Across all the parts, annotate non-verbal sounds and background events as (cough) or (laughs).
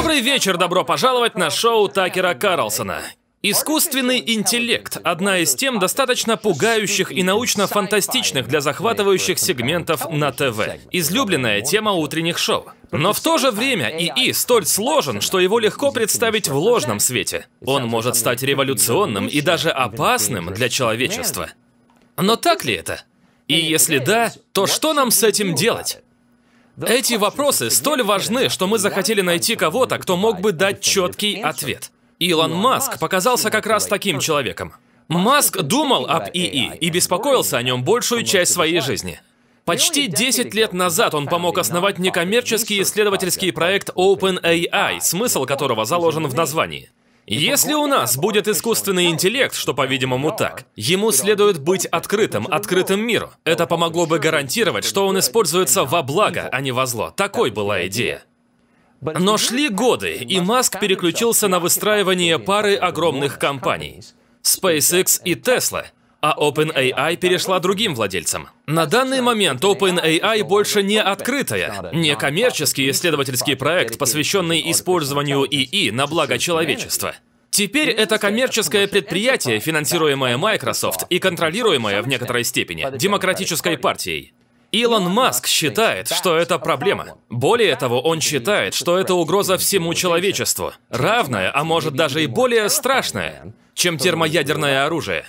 Добрый вечер, добро пожаловать на шоу Такера Карлсона. Искусственный интеллект – одна из тем достаточно пугающих и научно-фантастичных для захватывающих сегментов на ТВ. Излюбленная тема утренних шоу. Но в то же время ИИ столь сложен, что его легко представить в ложном свете. Он может стать революционным и даже опасным для человечества. Но так ли это? И если да, то что нам с этим делать? Эти вопросы столь важны, что мы захотели найти кого-то, кто мог бы дать четкий ответ. Илон Маск показался как раз таким человеком. Маск думал об ИИ и беспокоился о нем большую часть своей жизни. Почти 10 лет назад он помог основать некоммерческий исследовательский проект OpenAI, смысл которого заложен в названии. Если у нас будет искусственный интеллект, что, по-видимому, так, ему следует быть открытым, открытым миру. Это помогло бы гарантировать, что он используется во благо, а не во зло. Такой была идея. Но шли годы, и Маск переключился на выстраивание пары огромных компаний – SpaceX и Tesla – а OpenAI перешла другим владельцам. На данный момент OpenAI больше не открытая, не коммерческий исследовательский проект, посвященный использованию ИИ на благо человечества. Теперь это коммерческое предприятие, финансируемое Microsoft и контролируемое в некоторой степени Демократической партией. Илон Маск считает, что это проблема. Более того, он считает, что это угроза всему человечеству, равная, а может даже и более страшная, чем термоядерное оружие.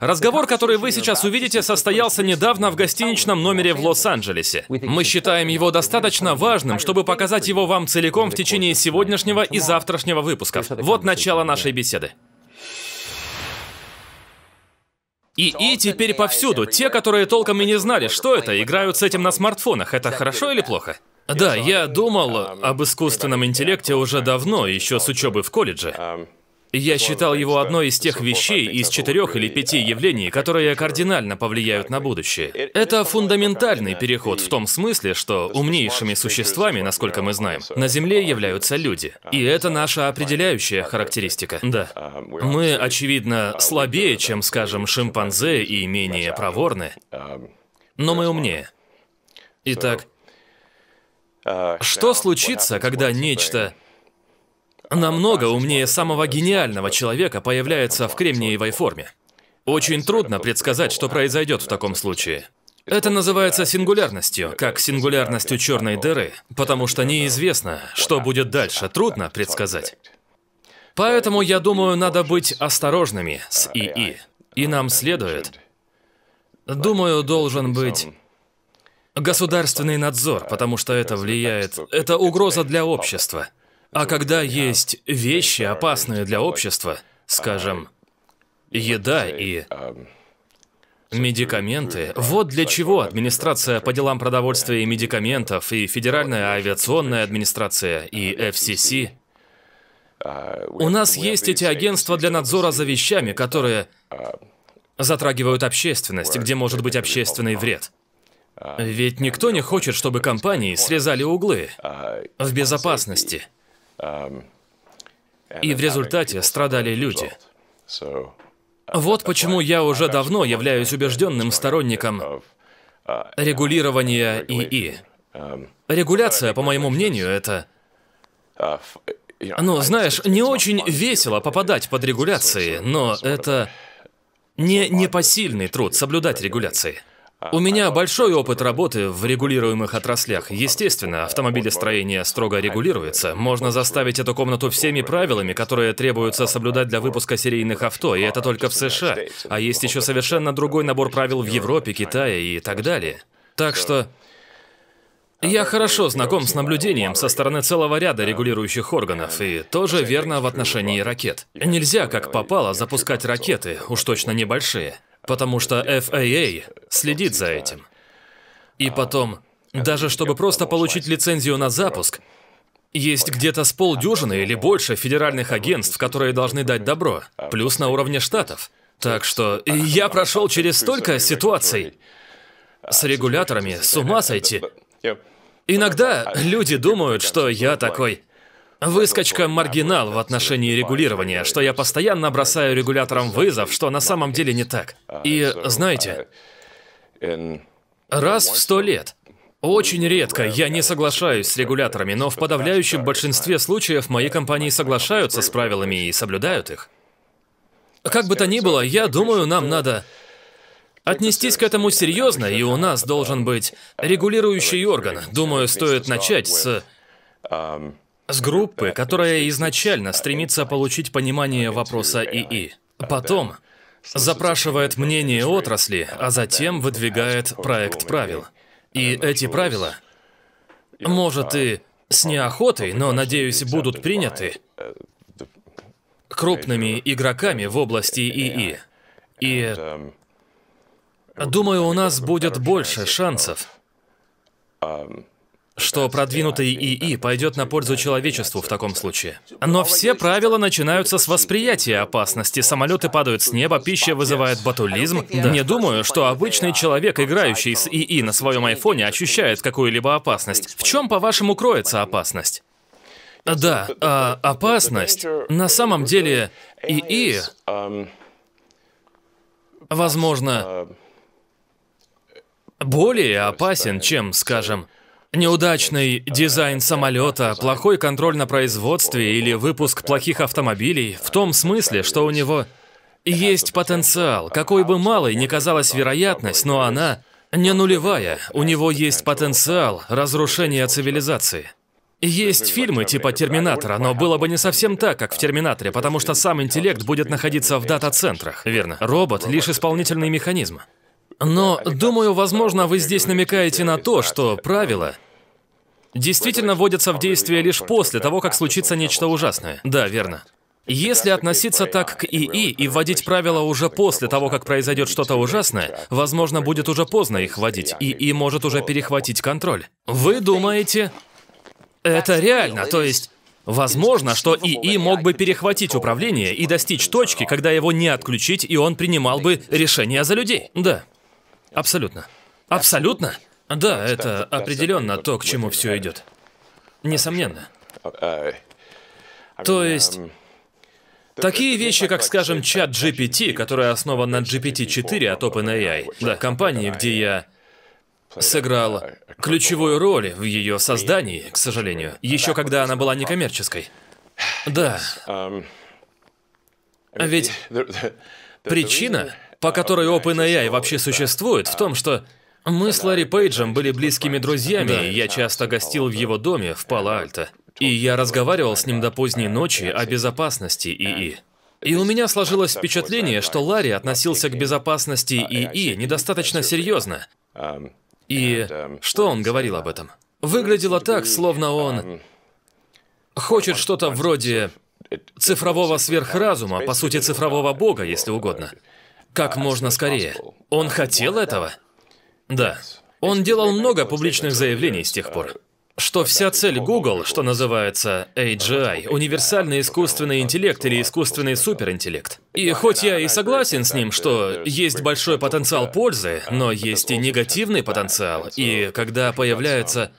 Разговор, который вы сейчас увидите, состоялся недавно в гостиничном номере в Лос-Анджелесе. Мы считаем его достаточно важным, чтобы показать его вам целиком в течение сегодняшнего и завтрашнего выпусков. Вот начало нашей беседы. ИИ теперь повсюду. Те, которые толком и не знали, что это, играют с этим на смартфонах. Это хорошо или плохо? Да, я думал об искусственном интеллекте уже давно, еще с учебы в колледже. Я считал его одной из тех вещей из четырех или пяти явлений, которые кардинально повлияют на будущее. Это фундаментальный переход в том смысле, что умнейшими существами, насколько мы знаем, на Земле являются люди. И это наша определяющая характеристика. Да. Мы, очевидно, слабее, чем, скажем, шимпанзе и менее проворны, но мы умнее. Итак, что случится, когда нечто намного умнее самого гениального человека появляется в кремниевой форме. Очень трудно предсказать, что произойдет в таком случае. Это называется сингулярностью, как сингулярностью черной дыры, потому что неизвестно, что будет дальше, трудно предсказать. Поэтому, я думаю, надо быть осторожными с ИИ. И нам следует... Думаю, должен быть государственный надзор, потому что это влияет... Это угроза для общества. А когда есть вещи, опасные для общества, скажем, еда и медикаменты, вот для чего администрация по делам продовольствия и медикаментов и Федеральная авиационная администрация и FCC у нас есть эти агентства для надзора за вещами, которые затрагивают общественность, где может быть общественный вред. Ведь никто не хочет, чтобы компании срезали углы в безопасности. И в результате страдали люди. Вот почему я уже давно являюсь убежденным сторонником регулирования ИИ. Регуляция, по моему мнению, это... Ну, знаешь, не очень весело попадать под регуляции, но это не непосильный труд соблюдать регуляции. У меня большой опыт работы в регулируемых отраслях. Естественно, автомобилестроение строго регулируется. Можно заставить эту комнату всеми правилами, которые требуются соблюдать для выпуска серийных авто, и это только в США. А есть еще совершенно другой набор правил в Европе, Китае и так далее. Так что я хорошо знаком с наблюдением со стороны целого ряда регулирующих органов, и тоже верно в отношении ракет. Нельзя как попало запускать ракеты, уж точно небольшие потому что FAA следит за этим. И потом, а, даже чтобы просто получить лицензию на запуск, есть где-то с полдюжины или больше федеральных агентств, которые должны дать добро, а, плюс на уровне штатов. Так что а, я прошел через столько ситуаций с регуляторами, с ума сойти. Иногда люди думают, что я такой Выскочка маргинал в отношении регулирования, что я постоянно бросаю регуляторам вызов, что на самом деле не так. И знаете, раз в сто лет очень редко я не соглашаюсь с регуляторами, но в подавляющем большинстве случаев мои компании соглашаются с правилами и соблюдают их. Как бы то ни было, я думаю, нам надо отнестись к этому серьезно, и у нас должен быть регулирующий орган. Думаю, стоит начать с с группы, которая изначально стремится получить понимание вопроса ИИ. Потом запрашивает мнение отрасли, а затем выдвигает проект правил. И эти правила, может и с неохотой, но, надеюсь, будут приняты крупными игроками в области ИИ. И думаю, у нас будет больше шансов что продвинутый ИИ пойдет на пользу человечеству в таком случае. Но все правила начинаются с восприятия опасности. Самолеты падают с неба, пища вызывает батулизм. Да. Не думаю, что обычный человек, играющий с ИИ на своем айфоне, ощущает какую-либо опасность. В чем, по-вашему, кроется опасность? Да, а опасность на самом деле ИИ, возможно, более опасен, чем, скажем, Неудачный дизайн э, самолета, плохой контроль на производстве или выпуск плохих автомобилей в том смысле, что у него есть потенциал. Какой бы малой ни казалась вероятность, но она не нулевая. У него есть потенциал разрушения цивилизации. Есть фильмы типа «Терминатора», но было бы не совсем так, как в «Терминаторе», потому что сам интеллект будет находиться в дата-центрах. Верно. Робот — лишь исполнительный механизм. Но, думаю, возможно, вы здесь намекаете на то, что правила действительно вводятся в действие лишь после того, как случится нечто ужасное. Да, верно. Если относиться так к ИИ и вводить правила уже после того, как произойдет что-то ужасное, возможно, будет уже поздно их вводить, ИИ может уже перехватить контроль. Вы думаете, это реально, то есть... Возможно, что ИИ мог бы перехватить управление и достичь точки, когда его не отключить, и он принимал бы решения за людей. Да. Абсолютно. Абсолютно? Да, это определенно то, к чему все идет. Несомненно. То есть... Um, такие вещи, как, скажем, чат GPT, который основан на GPT-4 от а OpenAI, да, компании, где я сыграл uh, ключевую роль в ее создании, к сожалению, еще когда она была некоммерческой. Да. Um, а ведь (laughs) причина, по которой OpenAI вообще существует, в том, что мы с Ларри Пейджем были близкими друзьями, да. и я часто гостил в его доме в Пало-Альто. И я разговаривал с ним до поздней ночи о безопасности ИИ. И у меня сложилось впечатление, что Ларри относился к безопасности ИИ недостаточно серьезно. И что он говорил об этом? Выглядело так, словно он хочет что-то вроде цифрового сверхразума, по сути, цифрового бога, если угодно как можно скорее. Он хотел этого? Да. Он делал много публичных заявлений с тех пор что вся цель Google, что называется AGI, универсальный искусственный интеллект или искусственный суперинтеллект. И хоть я и согласен с ним, что есть большой потенциал пользы, но есть и негативный потенциал, и когда появляются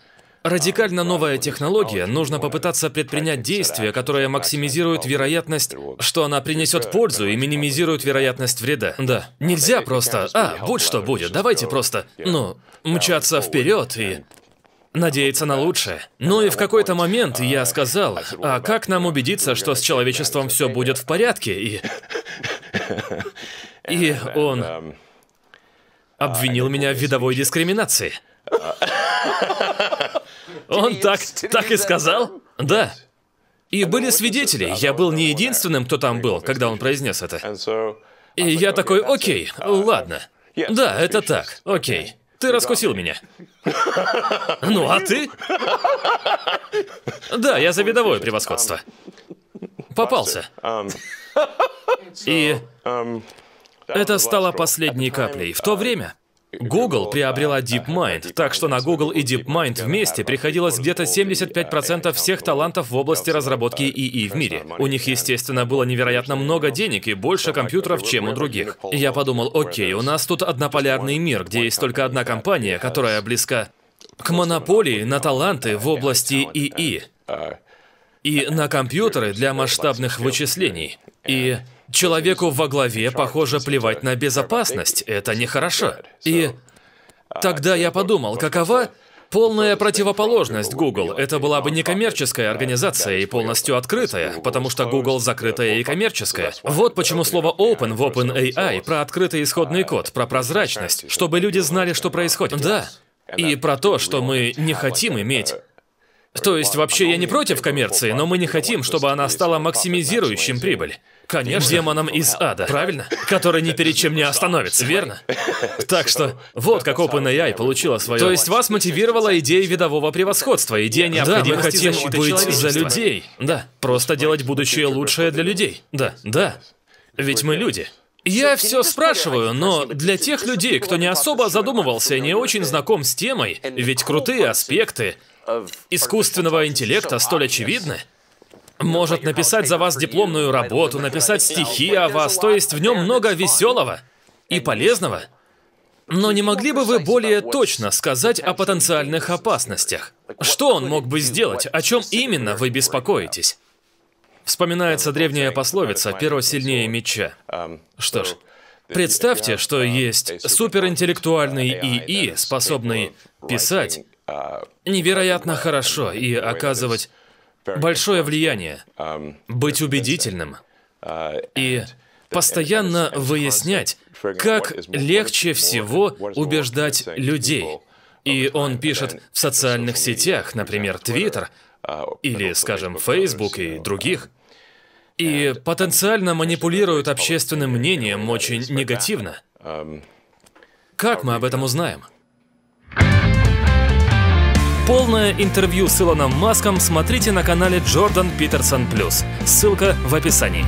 Радикально новая технология, нужно попытаться предпринять действия, которые максимизируют вероятность, что она принесет пользу и минимизирует вероятность вреда. Да. Нельзя просто, а, вот что будет, давайте просто, ну, мчаться вперед и надеяться на лучшее. Но ну и в какой-то момент я сказал, а как нам убедиться, что с человечеством все будет в порядке? И... И он обвинил меня в видовой дискриминации. Он так, так и сказал? Да. И были свидетели. Я был не единственным, кто там был, когда он произнес это. И я такой, окей, ладно. Uh, да, это так, окей. Ты раскусил меня. (laughs) Ну, а ты? (laughs) Да, я за видовое um, превосходство. Попался. Um, и um, это стало последней каплей. В то uh, время Google приобрела DeepMind, так что на Google и DeepMind вместе приходилось где-то 75% всех талантов в области разработки ИИ в мире. У них, естественно, было невероятно много денег и больше компьютеров, чем у других. я подумал, окей, у нас тут однополярный мир, где есть только одна компания, которая близка к монополии на таланты в области ИИ и на компьютеры для масштабных вычислений. И Человеку во главе, похоже, плевать на безопасность. Это нехорошо. И а тогда я подумал, какова Полная противоположность Google. Это была бы некоммерческая организация и полностью открытая, потому что Google закрытая и коммерческая. Вот почему слово open в OpenAI про открытый исходный код, про прозрачность, чтобы люди знали, что происходит. Да. И про то, что мы не хотим иметь то есть вообще я не против коммерции, но мы не хотим, чтобы она стала максимизирующим прибыль. Конечно. Демоном из ада, правильно? Который ни перед чем не остановится, верно? Так что, вот как OpenAI получила свое... То есть вас мотивировала идея видового превосходства, идея необходимости да, мы хотим быть за людей. Да, просто делать будущее лучшее для людей. Да, да. Ведь мы люди. Я все спрашиваю, но для тех людей, кто не особо задумывался и не очень знаком с темой, ведь крутые аспекты искусственного интеллекта столь очевидны, может написать за вас дипломную работу, написать стихи о вас, то есть в нем много веселого и полезного. Но не могли бы вы более точно сказать о потенциальных опасностях? Что он мог бы сделать? О чем именно вы беспокоитесь? Вспоминается um, древняя пословица «перо сильнее меча». Um, что ж, представьте, что um, есть суперинтеллектуальный ИИ, uh, способный писать uh, невероятно хорошо и оказывать большое влияние, um, быть убедительным uh, и uh, постоянно выяснять, как легче всего убеждать людей. И он пишет в социальных сетях, например, Твиттер, uh, или, скажем, Facebook и других, um, и потенциально манипулируют общественным мнением очень негативно. Um, как мы об этом узнаем? Полное интервью с Илоном Маском смотрите на канале Jordan Peterson Plus. Ссылка в описании.